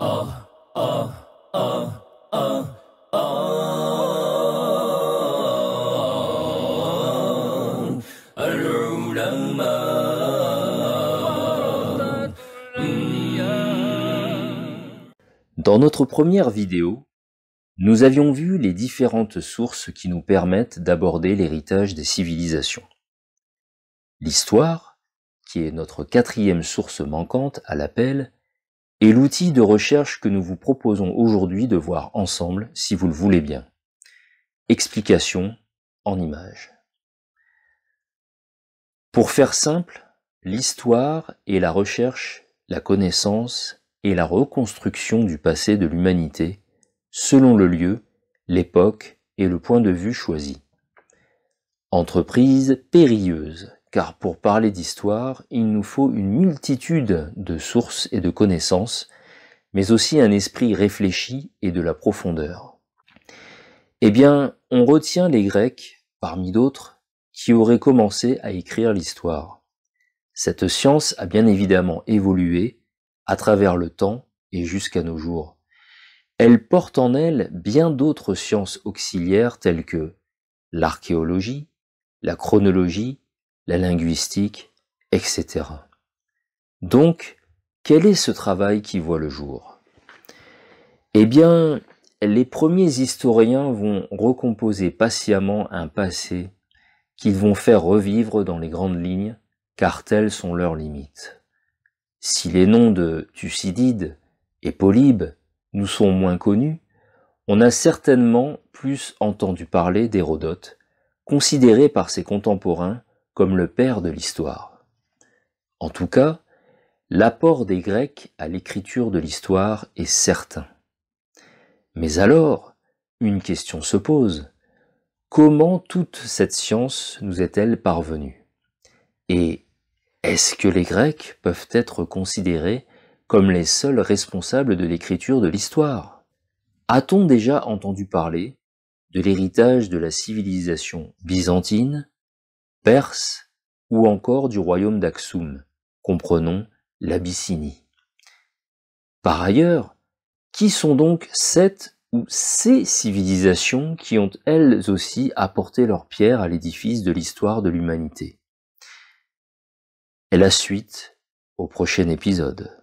Dans notre première vidéo, nous avions vu les différentes sources qui nous permettent d'aborder l'héritage des civilisations. L'histoire, qui est notre quatrième source manquante à l'appel, et l'outil de recherche que nous vous proposons aujourd'hui de voir ensemble si vous le voulez bien. Explication en images. Pour faire simple, l'histoire et la recherche, la connaissance et la reconstruction du passé de l'humanité selon le lieu, l'époque et le point de vue choisi. Entreprise périlleuse car pour parler d'histoire, il nous faut une multitude de sources et de connaissances, mais aussi un esprit réfléchi et de la profondeur. Eh bien, on retient les Grecs, parmi d'autres, qui auraient commencé à écrire l'histoire. Cette science a bien évidemment évolué à travers le temps et jusqu'à nos jours. Elle porte en elle bien d'autres sciences auxiliaires telles que l'archéologie, la chronologie, la linguistique, etc. Donc, quel est ce travail qui voit le jour Eh bien, les premiers historiens vont recomposer patiemment un passé qu'ils vont faire revivre dans les grandes lignes, car telles sont leurs limites. Si les noms de Thucydide et Polybe nous sont moins connus, on a certainement plus entendu parler d'Hérodote, considéré par ses contemporains comme le père de l'histoire. En tout cas, l'apport des Grecs à l'écriture de l'histoire est certain. Mais alors, une question se pose. Comment toute cette science nous est-elle parvenue Et est-ce que les Grecs peuvent être considérés comme les seuls responsables de l'écriture de l'histoire A-t-on déjà entendu parler de l'héritage de la civilisation byzantine perse ou encore du royaume d'Aksum, comprenons l'Abyssinie. Par ailleurs, qui sont donc cette ou ces civilisations qui ont elles aussi apporté leur pierre à l'édifice de l'histoire de l'humanité Et la suite au prochain épisode.